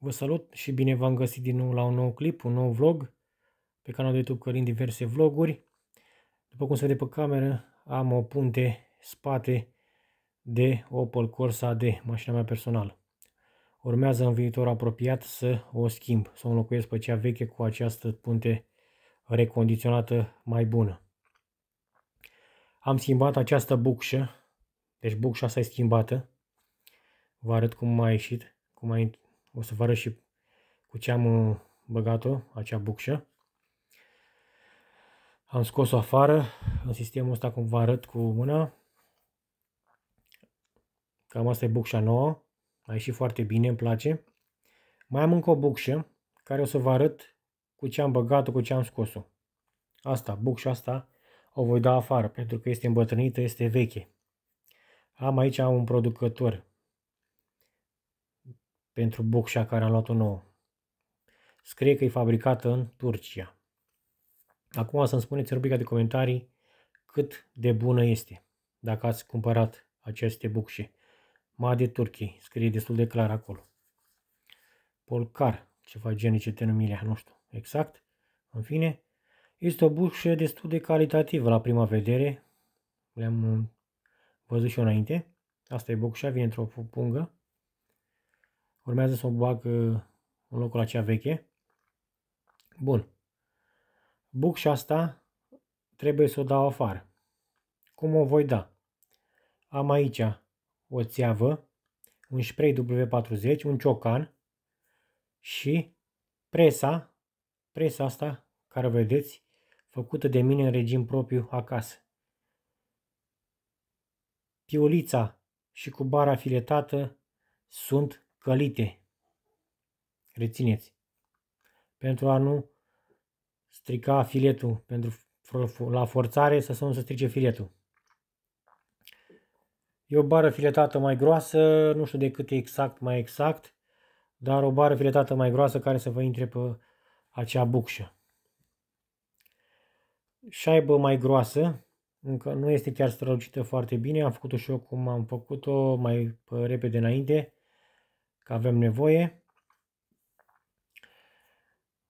Vă salut și bine v-am găsit din nou la un nou clip, un nou vlog pe canalul de YouTube Călin diverse vloguri. După cum se vede pe cameră, am o punte spate de Opel Corsa de mașina mea personală. Urmează în viitor apropiat să o schimb, să o înlocuiesc pe cea veche cu această punte recondiționată mai bună. Am schimbat această bucșă, deci bucșa s-a schimbată. Vă arăt cum a ieșit, cum a o să vă arăt și cu ce am uh, băgat-o, acea bucșă. Am scos-o afară, în sistemul ăsta cum vă arăt cu mâna. Cam asta e bucșa nouă, a ieșit foarte bine, îmi place. Mai am încă o bucșă care o să vă arăt cu ce am băgat-o, cu ce am scos-o. Asta, bucșa asta o voi da afară pentru că este îmbătrânită, este veche. Am aici un producător pentru bucșa care a luat-o nouă. Scrie că e fabricată în Turcia. Acum să-mi spuneți în rubrica de comentarii cât de bună este, dacă ați cumpărat aceste bucșe. Made Turchii, scrie destul de clar acolo. Polcar, ceva genice tenumirea, nu știu exact. În fine, este o bucșă destul de calitativă la prima vedere. Le-am văzut și eu înainte. Asta e bucșa, vine într-o pungă. Urmează să o bag uh, în locul acea veche. Bun. Bucșa asta trebuie să o dau afară. Cum o voi da? Am aici o țeavă, un spray W40, un ciocan și presa, presa asta care vedeți, făcută de mine în regim propriu acasă. Piulița și cu bara filetată sunt călite. Rețineți. Pentru a nu strica filetul, pentru la forțare să nu se strice filetul. E o bară filetată mai groasă, nu știu de cât exact mai exact, dar o bară filetată mai groasă care să vă intre pe acea bucșă. Șaibă mai groasă, încă nu este chiar strălucită foarte bine, am făcut-o și eu cum am făcut-o mai repede înainte că avem nevoie.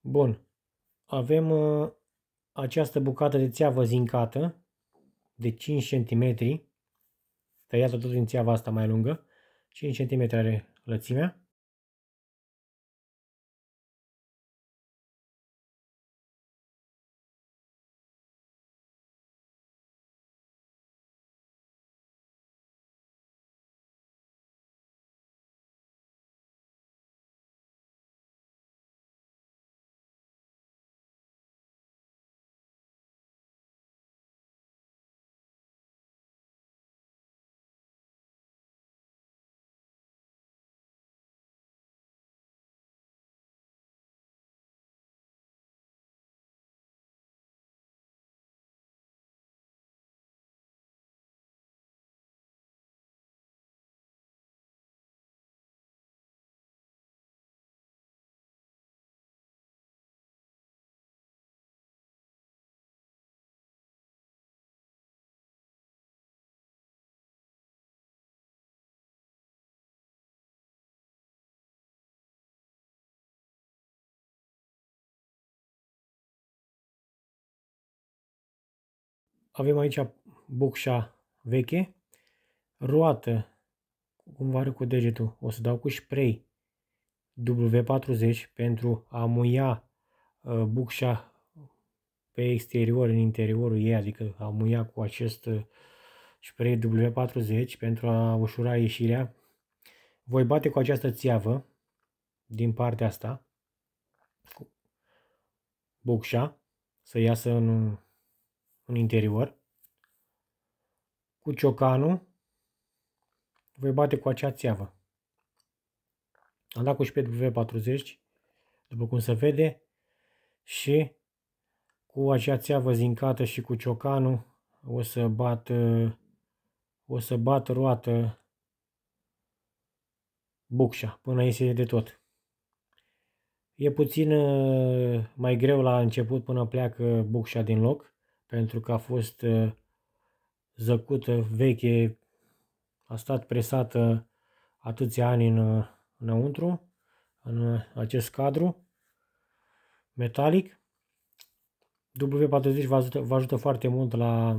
Bun. Avem uh, această bucată de țeavă zincată de 5 cm, tăiată tot din țeava asta mai lungă, 5 cm are lățimea. avem aici bucșa veche, roată, cum vă arăt cu degetul, o să dau cu spray W40 pentru a muia ă, bucșa pe exterior, în interiorul ei, adică a muia cu acest ă, spray W40 pentru a ușura ieșirea. Voi bate cu această țiavă din partea asta, bucșa, să iasă în în interior. Cu ciocanul voi bate cu acea țeavă. Am dat cu șpet V40, după cum se vede, și cu acea țeavă zincată și cu ciocanul o să bat, o să bat roată bucșa până iese de tot. E puțin uh, mai greu la început până pleacă bucșa din loc, pentru că a fost uh, zăcută, veche, a stat presată atâția ani în, uh, înăuntru, în uh, acest cadru metalic. W40 vă ajută, vă ajută foarte mult la,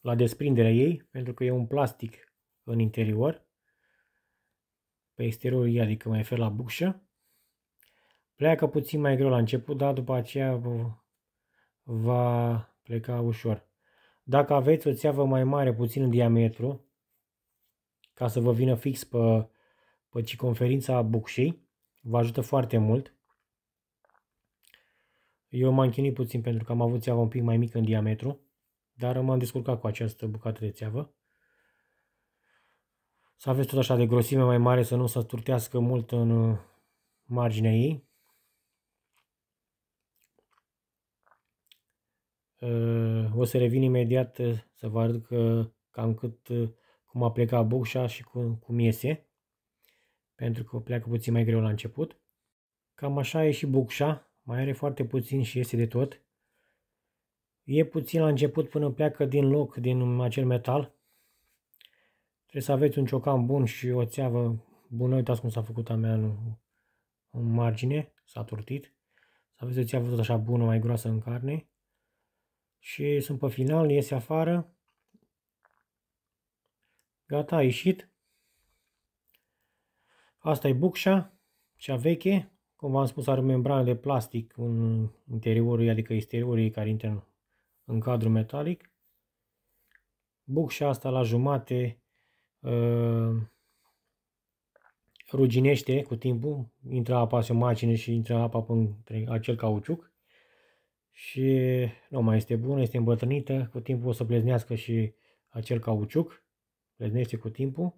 la desprinderea ei, pentru că e un plastic în interior. Pe exterior ei, adică mai fel la bucșă. Pleacă puțin mai greu la început, dar după aceea va pleca ușor. Dacă aveți o țeavă mai mare, puțin în diametru, ca să vă vină fix pe, pe circunferința bucșei, vă ajută foarte mult. Eu m-am chinuit puțin pentru că am avut țeava un pic mai mică în diametru, dar m-am descurcat cu această bucată de țeavă. Să aveți tot așa de grosime mai mare, să nu se turtească mult în uh, marginea ei. Ă, o să revin imediat ă, să vă arăt că, cam cât ă, cum a plecat bucșa și cum, cum iese. Pentru că pleacă puțin mai greu la început. Cam așa e și bucșa. Mai are foarte puțin și iese de tot. E puțin la început până pleacă din loc, din acel metal. Trebuie să aveți un ciocan bun și o țeavă bună. Uitați cum s-a făcut a mea în, în margine, s-a turtit. Să aveți o țeavă tot așa bună, mai groasă în carne și sunt pe final, iese afară. Gata, a ieșit. Asta e bucșa, cea veche. Cum v-am spus, are membrană de plastic în interiorul ei, adică exteriorul ei care intră în, cadru cadrul metalic. Bucșa asta la jumate uh, ruginește cu timpul, intră apa, se macină și intră apa pe acel cauciuc și nu mai este bună, este îmbătrânită, cu timpul o să pleznească și acel cauciuc, pleznește cu timpul.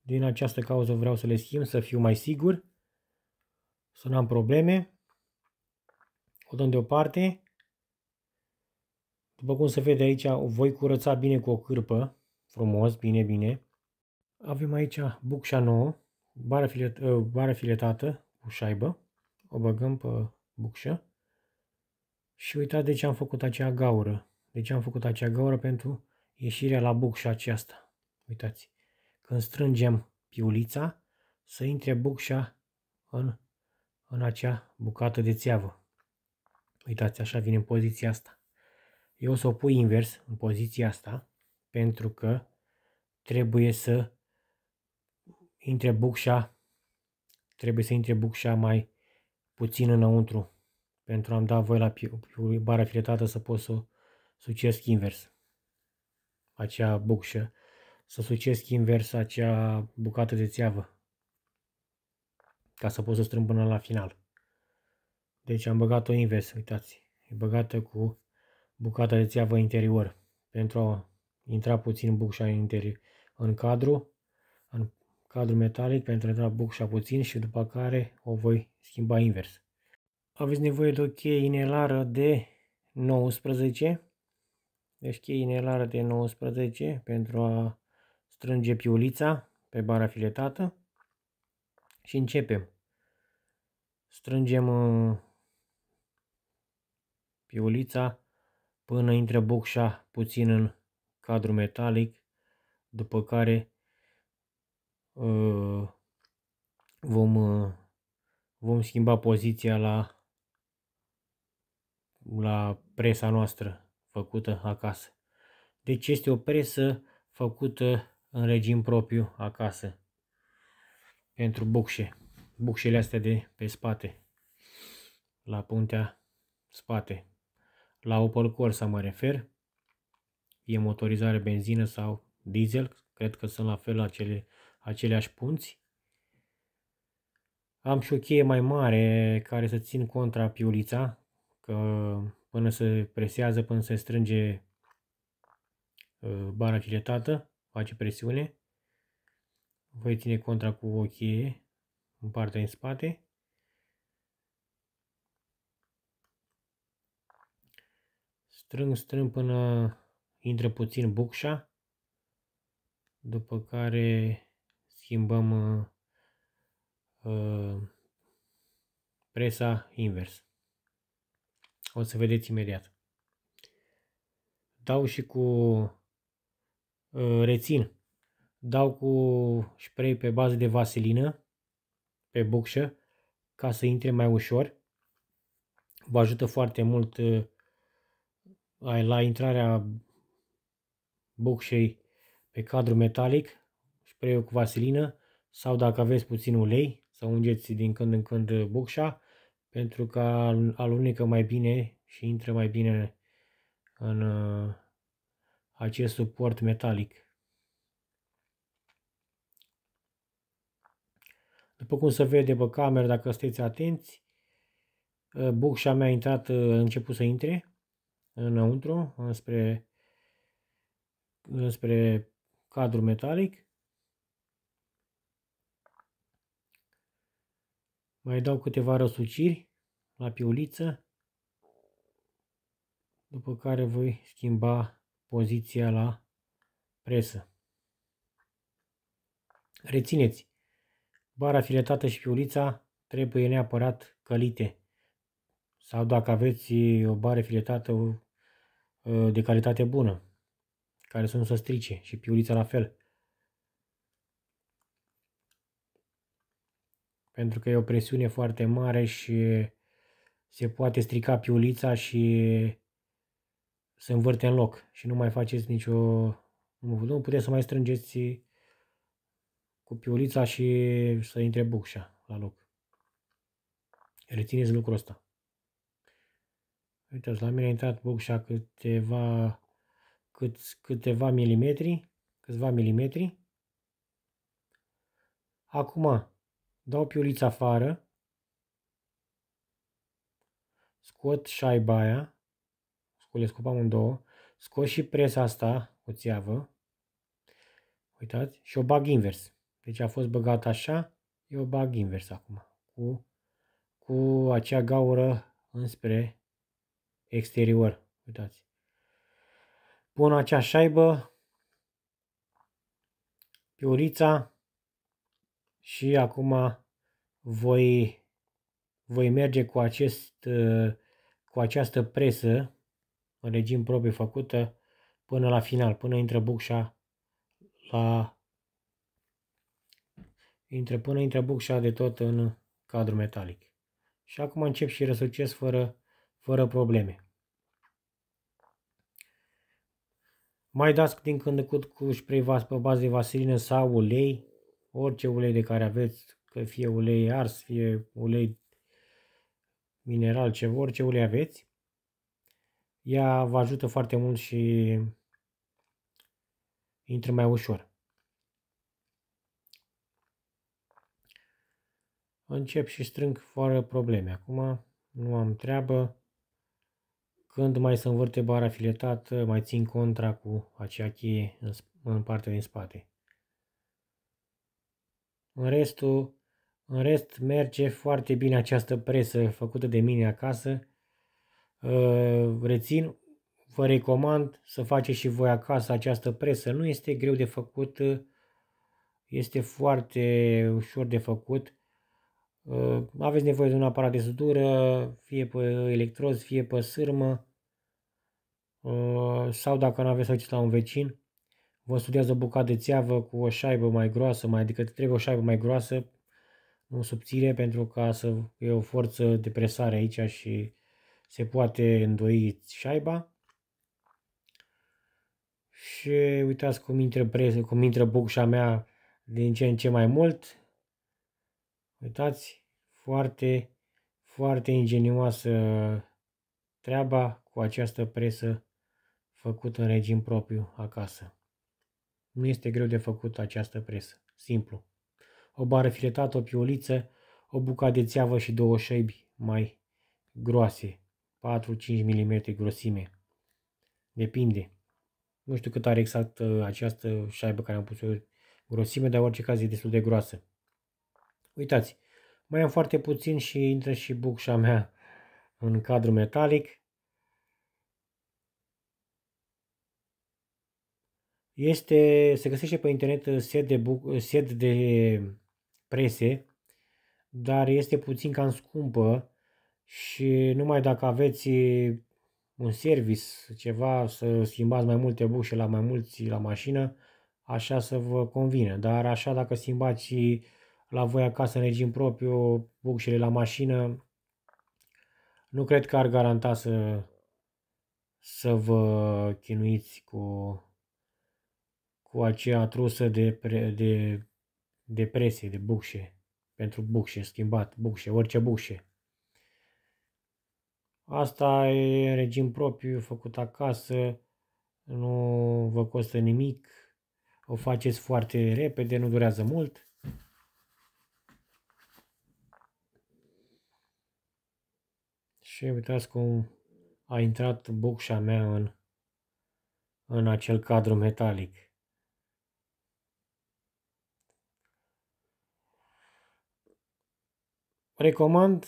Din această cauză vreau să le schimb, să fiu mai sigur, să nu am probleme. O dăm deoparte. După cum se vede aici, o voi curăța bine cu o cârpă, frumos, bine, bine. Avem aici bucșa nouă, bară, filet, bară filetată cu șaibă. O băgăm pe bucșă. Și uitați de ce am făcut acea gaură. De ce am făcut acea gaură? Pentru ieșirea la bucșa aceasta. Uitați. Când strângem piulița, să intre bucșa în, în acea bucată de țeavă. Uitați, așa vine în poziția asta. Eu o să o pui invers în poziția asta, pentru că trebuie să intre bucșa, trebuie să intre bucșa mai puțin înăuntru pentru a-mi da voi la bara filetată să pot să o sucesc invers. Acea bucșă. Să sucesc invers acea bucată de țeavă. Ca să pot să strâng până la final. Deci am băgat-o invers, uitați. E băgată cu bucata de țeavă interior. Pentru a intra puțin bucșa în, interior, în cadru, în cadru metalic, pentru a intra bucșa puțin și după care o voi schimba invers aveți nevoie de o cheie inelară de 19, deci cheie inelară de 19 pentru a strânge piulița pe bara filetată și începem. Strângem uh, piulița până intră bocșa puțin în cadru metalic, după care uh, vom, uh, vom schimba poziția la la presa noastră făcută acasă. Deci este o presă făcută în regim propriu acasă pentru bucșe, bucșele astea de pe spate, la puntea spate. La Opel Corsa mă refer, e motorizare benzină sau diesel, cred că sunt la fel acele, aceleași punți. Am și o cheie mai mare care să țin contra piulița, că până se presează, până se strânge ă, bara filetată, face presiune. Voi ține contra cu o cheie în partea în spate. Strâng, strâng până intră puțin bucșa, după care schimbăm uh, presa invers. O să vedeți imediat. Dau și cu uh, rețin. Dau cu spray pe bază de vaselină pe bucșă ca să intre mai ușor. Vă ajută foarte mult uh, la intrarea bucșei pe cadru metalic, spray cu vaselină sau dacă aveți puțin ulei, să ungeți din când în când bucșa pentru că alunecă mai bine și intră mai bine în uh, acest suport metalic. După cum se vede pe cameră, dacă sunteți atenți, uh, bucșa mea a intrat, uh, a început să intre înăuntru, înspre, înspre cadrul metalic Mai dau câteva răsuciri la piuliță, după care voi schimba poziția la presă. Rețineți, bara filetată și piulița trebuie neapărat călite. Sau dacă aveți o bară filetată uh, de calitate bună, care să nu se strice și piulița la fel. pentru că e o presiune foarte mare și se poate strica piulița și se învârte în loc și nu mai faceți nicio... Nu puteți să mai strângeți cu piulița și să intre bucșa la loc. Rețineți lucrul ăsta. Uitați, la mine a intrat bucșa câteva, cât, câteva milimetri, câțiva milimetri. Acum, Dau piulița afară. Scot șaiba aia. Le în două, Scot și presa asta, o țeavă. Uitați. Și o bag invers. Deci a fost băgat așa. Eu bag invers acum. Cu, cu acea gaură înspre exterior. Uitați. Pun acea șaibă. Piurița și acum voi, voi merge cu, acest, cu această presă în regim propriu făcută până la final, până intră bucșa la intră, până intră bucșa de tot în cadru metalic. Și acum încep și răsucesc fără, fără probleme. Mai dați din când în când cu spray vas pe bază de vaselină sau ulei orice ulei de care aveți, că fie ulei ars, fie ulei mineral, ce orice ulei aveți, ea vă ajută foarte mult și intră mai ușor. Încep și strâng fără probleme. Acum nu am treabă. Când mai se învârte bara filetată, mai țin contra cu acea cheie în, în partea din spate. În, restul, în rest merge foarte bine această presă făcută de mine acasă. Ă, rețin, vă recomand să faceți și voi acasă această presă. Nu este greu de făcut, este foarte ușor de făcut. Ă, aveți nevoie de un aparat de sudură, fie pe electroz, fie pe sârmă ă, sau dacă nu aveți, să la un vecin vă studiați o bucată de țeavă cu o șaibă mai groasă, mai adică trebuie o șaibă mai groasă, nu subțire, pentru ca să e o forță de presare aici și se poate îndoi șaiba. Și uitați cum intră, presă, cum intră bucșa mea din ce în ce mai mult. Uitați, foarte, foarte ingenioasă treaba cu această presă făcută în regim propriu acasă. Nu este greu de făcut această presă. Simplu. O bară filetată, o pioliță, o bucată de țeavă și două șăibi mai groase, 4-5 mm grosime. Depinde. Nu știu cât are exact uh, această șaibă care am pus-o grosime, dar în orice caz e destul de groasă. Uitați, mai am foarte puțin și intră și bucșa mea în cadru metalic. Este, se găsește pe internet uh, set de, bu- uh, set de uh, prese, dar este puțin cam scumpă și numai dacă aveți un service, ceva, să schimbați mai multe bușe la mai mulți la mașină, așa să vă convine. Dar așa dacă schimbați la voi acasă în regim propriu bușele la mașină, nu cred că ar garanta să, să vă chinuiți cu cu acea trusă de, pre, de, de presie, de bucșe, pentru bucșe, schimbat, bucșe, orice bucșe. Asta e în regim propriu, făcut acasă, nu vă costă nimic, o faceți foarte repede, nu durează mult. Și uitați cum a intrat bucșa mea în, în acel cadru metalic. Recomand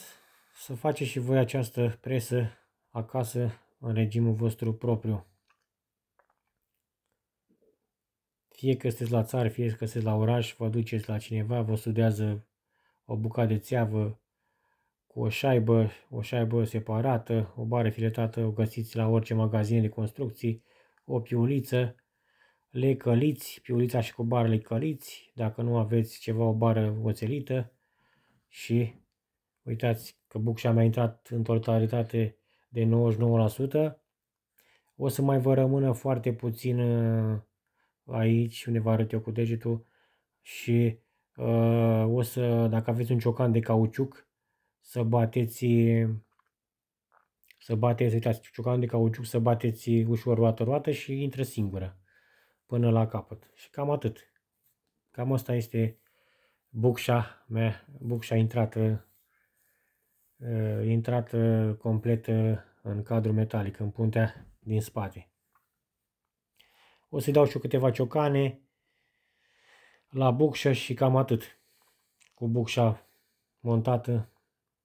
să faceți și voi această presă acasă în regimul vostru propriu. Fie că sunteți la țară, fie că sunteți la oraș, vă duceți la cineva, vă studează o bucată de țeavă cu o șaibă, o șaibă separată, o bară filetată, o găsiți la orice magazin de construcții, o piuliță, le căliți, piulița și cu bară le căliți, dacă nu aveți ceva, o bară oțelită și Uitați că Bucșa mi-a intrat în totalitate de 99%. O să mai vă rămână foarte puțin uh, aici, unde vă arăt eu cu degetul și uh, o să, dacă aveți un ciocan de cauciuc, să bateți, să bateți, uitați, ciocanul de cauciuc să bateți ușor roată-roată și intră singură până la capăt. Și cam atât. Cam asta este bucșa mea, bucșa intrată uh, intrată completă în cadru metalic, în puntea din spate. O să-i dau și câteva ciocane la bucșa și cam atât. Cu bucșa montată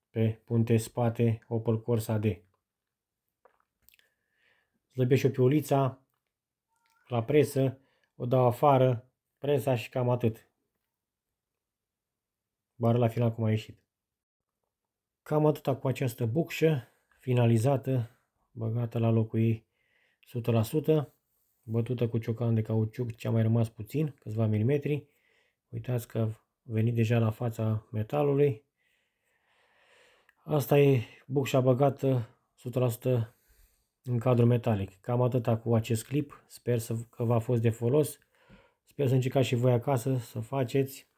pe punte spate Opel Corsa D. Slăbesc și o piulița la presă, o dau afară, presa și cam atât. Bară la final cum a ieșit. Cam atâta cu această bucșă finalizată, băgată la locul ei 100%, bătută cu ciocan de cauciuc ce a mai rămas puțin, câțiva milimetri. Uitați că a venit deja la fața metalului. Asta e bucșa băgată 100% în cadrul metalic. Cam atâta cu acest clip. Sper să, că v-a fost de folos. Sper să încercați și voi acasă să faceți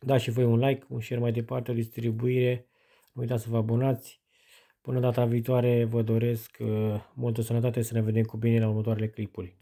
dați și voi un like, un share mai departe, o distribuire. Nu uitați să vă abonați. Până data viitoare vă doresc uh, multă sănătate, să ne vedem cu bine la următoarele clipuri.